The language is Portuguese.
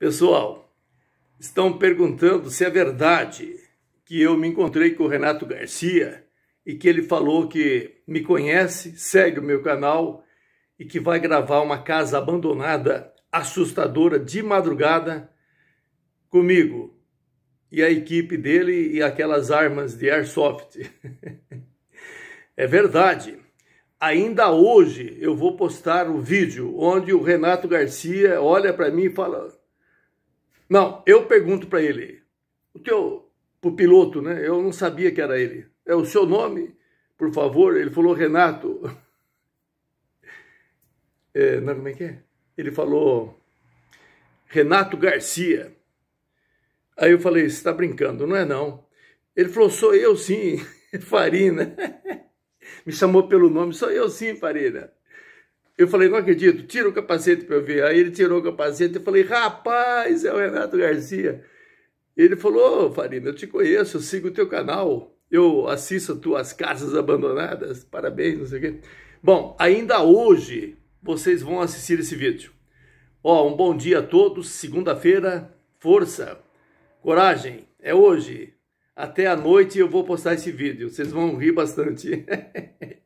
Pessoal, estão perguntando se é verdade que eu me encontrei com o Renato Garcia e que ele falou que me conhece, segue o meu canal e que vai gravar uma casa abandonada assustadora de madrugada comigo e a equipe dele e aquelas armas de airsoft. é verdade. Ainda hoje eu vou postar o vídeo onde o Renato Garcia olha para mim e fala: não, eu pergunto para ele, o teu pro piloto, né? Eu não sabia que era ele. É o seu nome, por favor? Ele falou Renato. É, não, como é que é? Ele falou Renato Garcia. Aí eu falei, você está brincando? Não é não. Ele falou, sou eu sim, Farina. Me chamou pelo nome, sou eu sim, Farina. Eu falei, não acredito, tira o capacete para eu ver. Aí ele tirou o capacete e falei, rapaz, é o Renato Garcia. Ele falou, oh, Farina, eu te conheço, eu sigo o teu canal, eu assisto tuas casas abandonadas, parabéns, não sei o quê. Bom, ainda hoje vocês vão assistir esse vídeo. Ó, um bom dia a todos, segunda-feira, força, coragem, é hoje. Até a noite eu vou postar esse vídeo, vocês vão rir bastante.